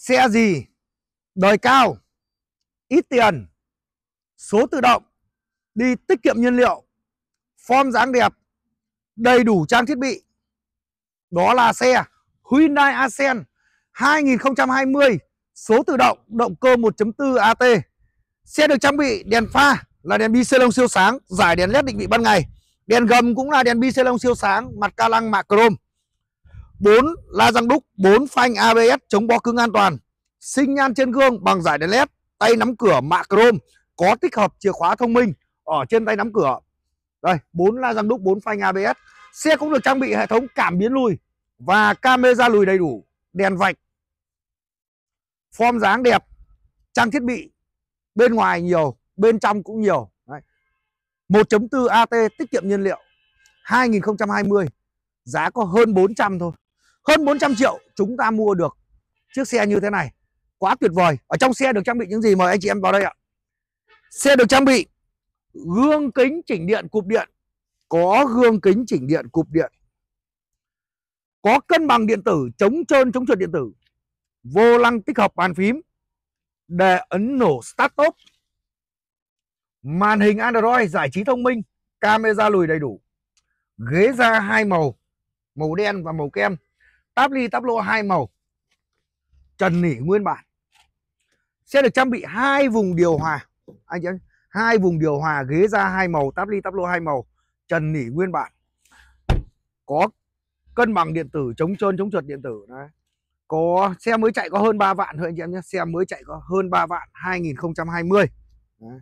Xe gì đời cao, ít tiền, số tự động, đi tiết kiệm nhiên liệu, form dáng đẹp, đầy đủ trang thiết bị. Đó là xe Hyundai Accent 2020 số tự động động cơ 1.4 AT. Xe được trang bị đèn pha là đèn bi lông siêu sáng, giải đèn led định vị ban ngày. Đèn gầm cũng là đèn bi lông siêu sáng, mặt ca lăng mạ chrome. 4 la răng đúc, 4 phanh ABS chống bó cứng an toàn. Sinh nhan trên gương bằng giải đèn LED, tay nắm cửa mạ chrome, có tích hợp chìa khóa thông minh ở trên tay nắm cửa. Đây, 4 la răng đúc, 4 phanh ABS. Xe cũng được trang bị hệ thống cảm biến lùi và camera lùi đầy đủ, đèn vạch. Form dáng đẹp, trang thiết bị bên ngoài nhiều, bên trong cũng nhiều. 1.4 AT tiết kiệm nhiên liệu 2020 giá có hơn 400 thôi hơn 400 triệu chúng ta mua được chiếc xe như thế này. Quá tuyệt vời. Ở trong xe được trang bị những gì mời anh chị em vào đây ạ. Xe được trang bị gương kính chỉnh điện cụp điện. Có gương kính chỉnh điện cụp điện. Có cân bằng điện tử chống trơn chống trượt điện tử. Vô lăng tích hợp bàn phím. Để ấn nổ start top. Màn hình Android giải trí thông minh, camera lùi đầy đủ. Ghế da hai màu, màu đen và màu kem. Táp ly táp lô hai màu Trần nỉ nguyên bản Sẽ được trang bị hai vùng điều hòa Anh chị em hai vùng điều hòa ghế da hai màu Táp ly táp lô hai màu Trần nỉ nguyên bản Có cân bằng điện tử chống trơn chống trượt điện tử Đấy có xe mới chạy có hơn 3 vạn thôi anh chị em nhé xe mới chạy có hơn 3 vạn 2020 Đấy.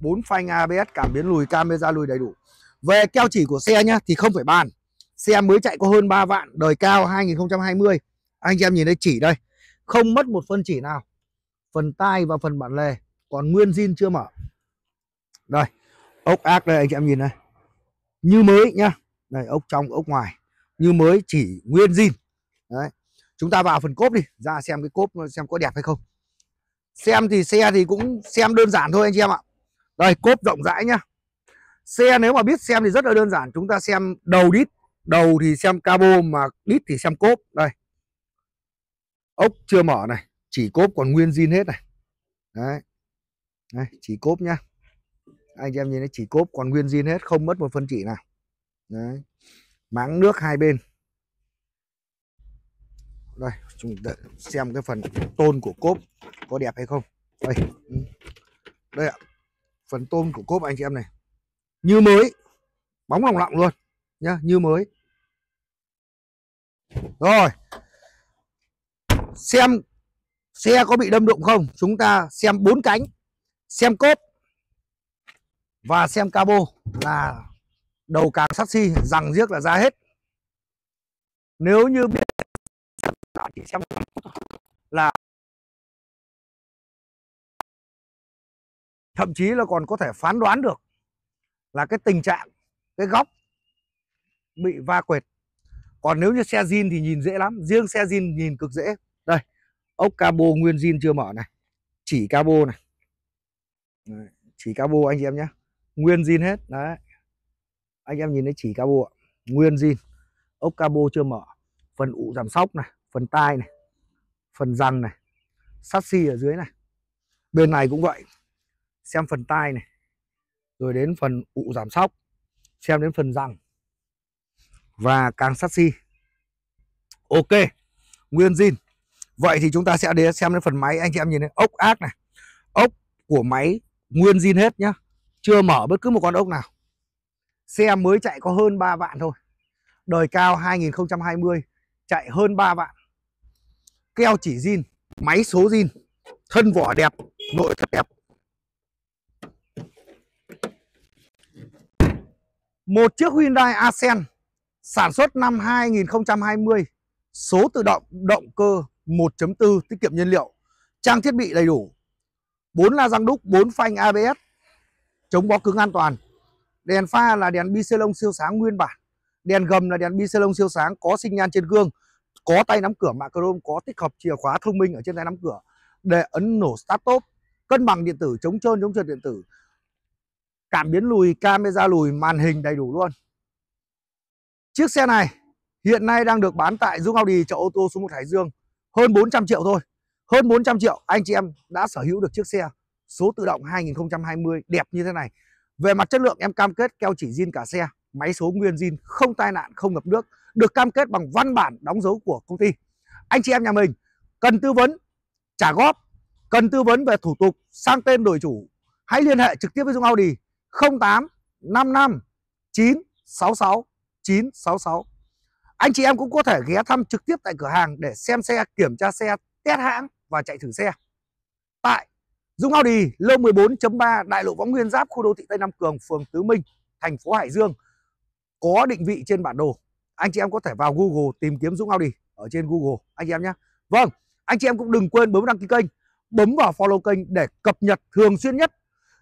4 phanh ABS cảm biến lùi camera lùi đầy đủ về keo chỉ của xe nhá thì không phải bàn Xe mới chạy có hơn 3 vạn, đời cao 2020. Anh em nhìn đây chỉ đây, không mất một phân chỉ nào. Phần tai và phần bản lề còn nguyên zin chưa mở. Đây, ốc ác đây anh em nhìn đây. Như mới nhá. Đây ốc trong, ốc ngoài. Như mới chỉ nguyên zin. Đấy. Chúng ta vào phần cốp đi, ra xem cái cốp xem có đẹp hay không. Xem thì xe thì cũng xem đơn giản thôi anh chị em ạ. Đây, cốp rộng rãi nhá. Xe nếu mà biết xem thì rất là đơn giản, chúng ta xem đầu đít đầu thì xem cabo mà đít thì xem cốp đây ốc chưa mở này chỉ cốp còn nguyên zin hết này đấy đây, chỉ cốp nhá anh chị em nhìn thấy chỉ cốp còn nguyên zin hết không mất một phân chỉ nào đấy máng nước hai bên đây chúng ta xem cái phần tôn của cốp có đẹp hay không đây ừ. đây ạ phần tôn của cốp anh chị em này như mới bóng lòng lọng luôn nhá như mới rồi xem xe có bị đâm đụng không chúng ta xem bốn cánh xem cốt và xem cabo là đầu càng sắt si, rằng giếc là ra hết nếu như biết chỉ xem là thậm chí là còn có thể phán đoán được là cái tình trạng cái góc bị va quệt còn nếu như xe zin thì nhìn dễ lắm riêng xe zin nhìn cực dễ đây ốc cabo nguyên zin chưa mở này chỉ cabo này chỉ cabo anh chị em nhé nguyên zin hết đấy anh em nhìn thấy chỉ cabo ạ nguyên zin ốc cabo chưa mở phần ụ giảm sóc này phần tai này phần răng này sắt xi ở dưới này bên này cũng vậy xem phần tai này rồi đến phần ụ giảm sóc xem đến phần răng và càng Kansashi. Ok, nguyên zin. Vậy thì chúng ta sẽ đến xem đến phần máy anh chị em nhìn thấy ốc ác này. Ốc của máy nguyên zin hết nhá. Chưa mở bất cứ một con ốc nào. Xe mới chạy có hơn 3 vạn thôi. Đời cao 2020 chạy hơn 3 vạn. Keo chỉ zin, máy số zin, thân vỏ đẹp, nội thất đẹp. Một chiếc Hyundai Accent Sản xuất năm 2020 Số tự động động cơ 1.4 tiết kiệm nhiên liệu Trang thiết bị đầy đủ 4 la răng đúc, 4 phanh ABS Chống bó cứng an toàn Đèn pha là đèn bi biselon siêu sáng nguyên bản Đèn gầm là đèn bi biselon siêu sáng Có sinh nhan trên gương Có tay nắm cửa mạ chrome Có tích hợp chìa khóa thông minh ở trên tay nắm cửa Để ấn nổ start top Cân bằng điện tử, chống trơn, chống trượt điện tử Cảm biến lùi, camera lùi, màn hình đầy đủ luôn Chiếc xe này hiện nay đang được bán tại Dung Audi chợ ô tô số 1 Hải Dương hơn 400 triệu thôi. Hơn 400 triệu anh chị em đã sở hữu được chiếc xe số tự động 2020 đẹp như thế này. Về mặt chất lượng em cam kết keo chỉ zin cả xe, máy số nguyên zin, không tai nạn, không ngập nước, được cam kết bằng văn bản đóng dấu của công ty. Anh chị em nhà mình cần tư vấn trả góp, cần tư vấn về thủ tục sang tên đổi chủ, hãy liên hệ trực tiếp với Dung Audi 08 55 966 966. Anh chị em cũng có thể ghé thăm trực tiếp tại cửa hàng để xem xe, kiểm tra xe, test hãng và chạy thử xe. Tại Dung Audi lô 14.3 đại lộ Võ Nguyên Giáp khu đô thị Tây Nam Cường, phường Tứ Minh, thành phố Hải Dương có định vị trên bản đồ. Anh chị em có thể vào Google tìm kiếm Dũng Audi ở trên Google anh chị em nhé. Vâng, anh chị em cũng đừng quên bấm đăng ký kênh, bấm vào follow kênh để cập nhật thường xuyên nhất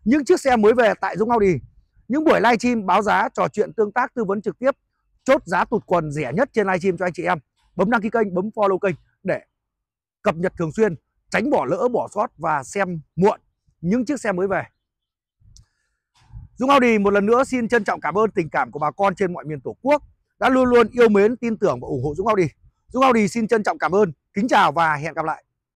những chiếc xe mới về tại Dũng Audi. Những buổi livestream báo giá, trò chuyện tương tác tư vấn trực tiếp chốt giá tụt quần rẻ nhất trên livestream cho anh chị em. Bấm đăng ký kênh, bấm follow kênh để cập nhật thường xuyên, tránh bỏ lỡ, bỏ sót và xem muộn những chiếc xe mới về. Dung Audi một lần nữa xin trân trọng cảm ơn tình cảm của bà con trên mọi miền Tổ quốc đã luôn luôn yêu mến, tin tưởng và ủng hộ Dũng Audi. Dũng Audi xin trân trọng cảm ơn, kính chào và hẹn gặp lại.